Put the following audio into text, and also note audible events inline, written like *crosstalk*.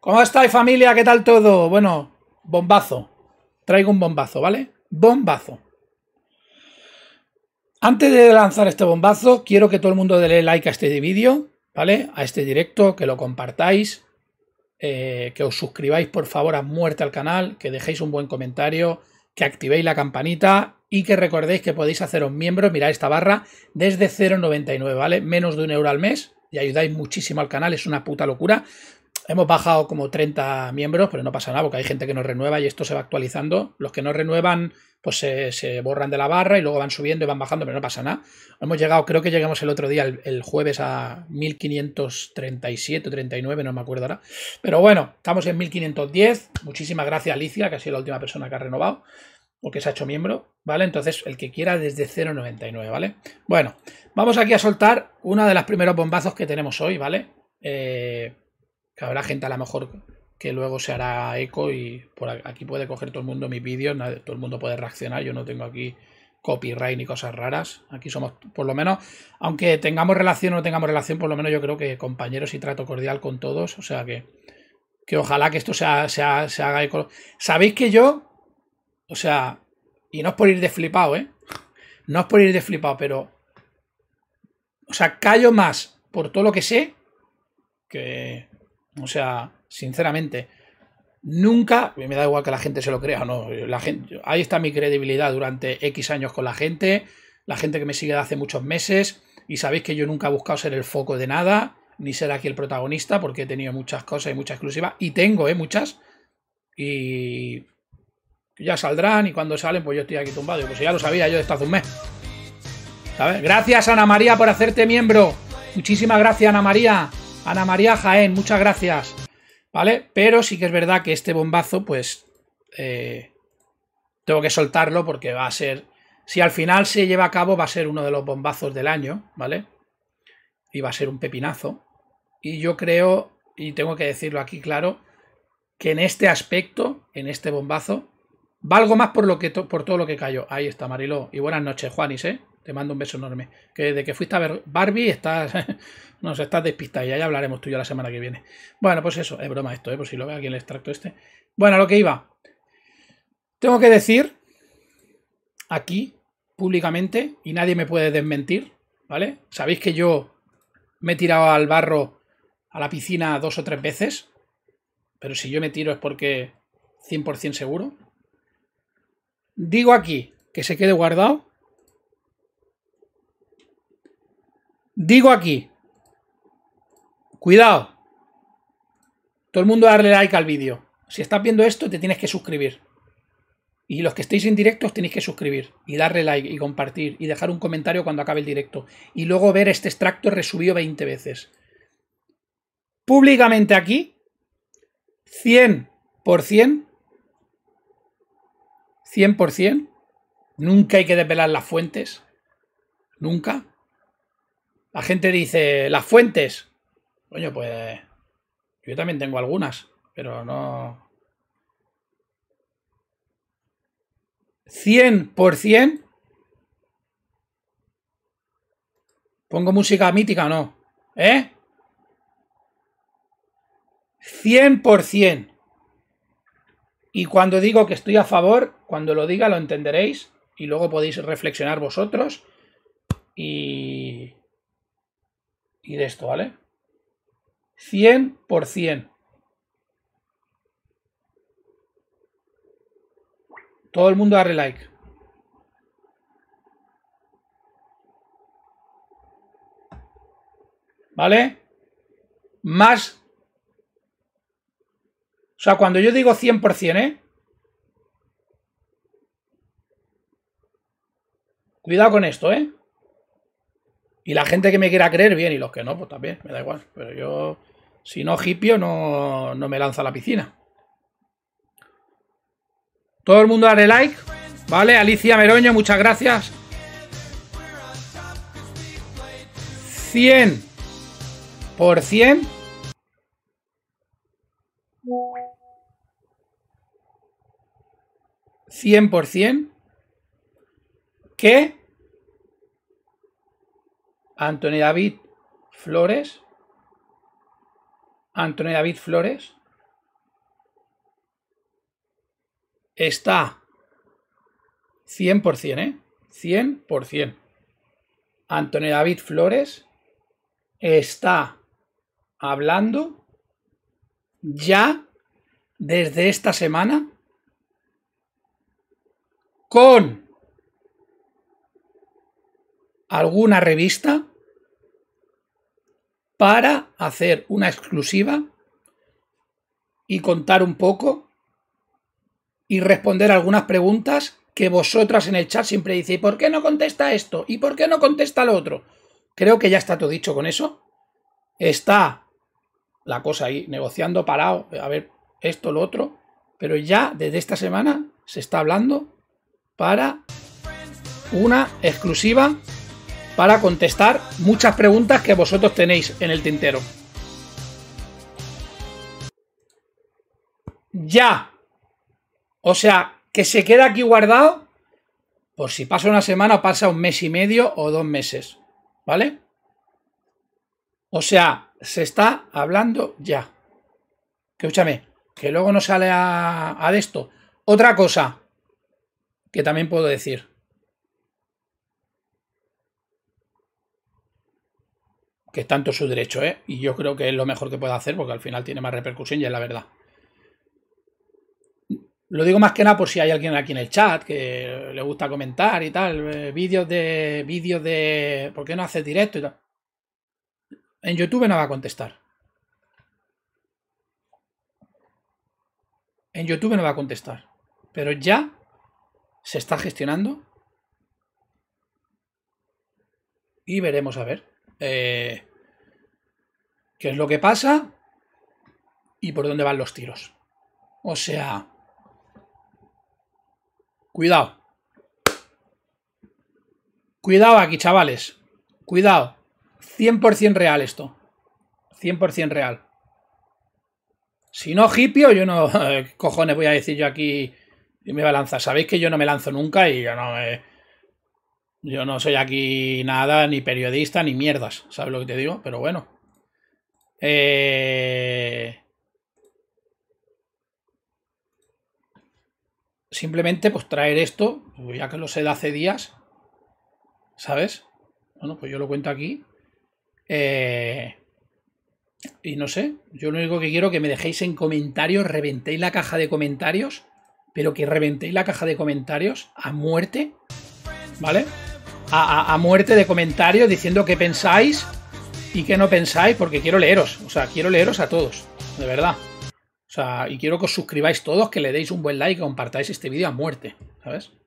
¿Cómo estáis familia? ¿Qué tal todo? Bueno, bombazo. Traigo un bombazo, ¿vale? Bombazo. Antes de lanzar este bombazo, quiero que todo el mundo dé like a este vídeo, ¿vale? A este directo, que lo compartáis, eh, que os suscribáis por favor a muerte al canal, que dejéis un buen comentario, que activéis la campanita y que recordéis que podéis haceros miembros, mirad esta barra, desde 0,99, ¿vale? Menos de un euro al mes y ayudáis muchísimo al canal, es una puta locura. Hemos bajado como 30 miembros, pero no pasa nada porque hay gente que nos renueva y esto se va actualizando. Los que no renuevan, pues se, borran de la barra y luego van subiendo y van bajando, pero no pasa nada. Hemos llegado, creo que llegamos el otro día, el, jueves, a 1537 39, no me acuerdo ahora. Pero bueno, estamos en 1510. Muchísimas gracias Alicia, que ha sido la última persona que ha renovado o que se ha hecho miembro, ¿vale? Entonces, el que quiera desde 0.99, ¿vale? Bueno, vamos aquí a soltar una de las primeros bombazos que tenemos hoy, ¿vale? Eh que habrá gente a lo mejor que luego se hará eco y por aquí puede coger todo el mundo mis vídeos, todo el mundo puede reaccionar, yo no tengo aquí copyright ni cosas raras, aquí somos por lo menos, aunque tengamos relación o no tengamos relación, por lo menos yo creo que compañeros y trato cordial con todos, o sea que, que ojalá que esto sea, se haga eco. Sabéis que yo, o sea, y no es por ir de flipado, ¿eh? No es por ir de flipado, pero... O sea, callo más por todo lo que sé que o sea, sinceramente, nunca, me da igual que la gente se lo crea o no, la gente, ahí está mi credibilidad durante X años con la gente, la gente que me sigue de hace muchos meses, y sabéis que yo nunca he buscado ser el foco de nada, ni ser aquí el protagonista, porque he tenido muchas cosas y muchas exclusivas, y tengo, ¿eh? Muchas, y ya saldrán, y cuando salen, pues yo estoy aquí tumbado, pues ya lo sabía yo desde hace un mes. Gracias Ana María por hacerte miembro. Muchísimas gracias Ana María. Ana María Jaén, muchas gracias. ¿Vale? Pero sí que es verdad que este bombazo, pues. Eh, tengo que soltarlo porque va a ser. Si al final se lleva a cabo, va a ser uno de los bombazos del año, ¿vale? Y va a ser un pepinazo. Y yo creo, y tengo que decirlo aquí claro, que en este aspecto, en este bombazo, valgo más por, lo que por todo lo que cayó. Ahí está, Mariló. Y buenas noches, Juanis, ¿eh? Te mando un beso enorme. Que de que fuiste a ver Barbie estás. *laughs* nos estás despistada. Y ya hablaremos tú y yo la semana que viene. Bueno, pues eso. Es broma esto, ¿eh? Por si lo ve aquí el extracto este. Bueno, lo que iba. Tengo que decir. Aquí. Públicamente. Y nadie me puede desmentir. ¿Vale? Sabéis que yo. Me he tirado al barro. A la piscina dos o tres veces. Pero si yo me tiro es porque. 100% seguro. Digo aquí que se quede guardado Digo aquí. Cuidado. Todo el mundo darle like al vídeo. Si estás viendo esto, te tienes que suscribir. Y los que estéis en directo os tenéis que suscribir y darle like y compartir y dejar un comentario cuando acabe el directo. Y luego ver este extracto resubido 20 veces. Públicamente aquí, 100%, 100%, nunca hay que desvelar las fuentes, nunca. La gente dice, las fuentes. Coño, pues yo también tengo algunas, pero no... 100% pongo música mítica o no, ¿eh? 100%. Y cuando digo que estoy a favor, cuando lo diga lo entenderéis y luego podéis reflexionar vosotros y y de esto, ¿vale? 100%. Todo el mundo darle like. ¿Vale? Más... O sea, cuando yo digo 100%, ¿eh? Cuidado con esto, ¿eh? Y la gente que me quiera creer, bien, y los que no, pues también, me da igual. Pero yo, si no hipio, no, me lanza a la piscina. Todo el mundo dale like, ¿vale? Alicia Meroño, muchas gracias. 100 por 100. Cien por 100? ¿Qué? Antonio David Flores. Antonio David Flores. Está 100%, ¿eh? 100%. Antonio David Flores está hablando ya desde esta semana con alguna revista para hacer una exclusiva y contar un poco y responder algunas preguntas que vosotras en el chat siempre decís, ¿por qué no contesta esto? ¿Y por qué no contesta lo otro? Creo que ya está todo dicho con eso. Está la cosa ahí, negociando, parado, a ver, esto, lo otro. Pero ya desde esta semana se está hablando para una exclusiva para contestar muchas preguntas que vosotros tenéis en el tintero. Ya. O sea, que se queda aquí guardado por si pasa una semana, pasa un mes y medio o dos meses. ¿Vale? O sea, se está hablando ya. Que escúchame, que luego no sale a, a de esto. Otra cosa que también puedo decir. que es su derecho, ¿eh? Y yo creo que es lo mejor que puede hacer porque al final tiene más repercusión y es la verdad. Lo digo más que nada por si hay alguien aquí en el chat que le gusta comentar y tal. Eh, vídeos de. Vídeos de. ¿Por qué no hace directo En YouTube no va a contestar. En YouTube no va a contestar. Pero ya se está gestionando. Y veremos a ver. Eh, qué es lo que pasa y por dónde van los tiros. O sea, cuidado. Cuidado aquí, chavales. Cuidado. 100% real esto. 100% real. Si no hipio, yo no... *laughs* ¿qué cojones voy a decir yo aquí y me va a lanzar? Sabéis que yo no me lanzo nunca y yo no yo no soy aquí nada, ni periodista, ni mierdas, ¿sabes lo que te digo? Pero bueno. Eh, simplemente pues traer esto, pues, ya que lo sé de hace días, ¿sabes? Bueno, pues yo lo cuento aquí. Eh, y no sé, yo lo único que quiero es que me dejéis en comentarios, reventéis la caja de comentarios, pero que reventéis la caja de comentarios a muerte, ¿vale? a, muerte de comentarios diciendo qué pensáis y qué no pensáis, porque quiero leeros. O sea, quiero leeros a todos, de verdad. O sea, y quiero que os suscribáis todos, que le deis un buen like y compartáis este vídeo a muerte, ¿sabes?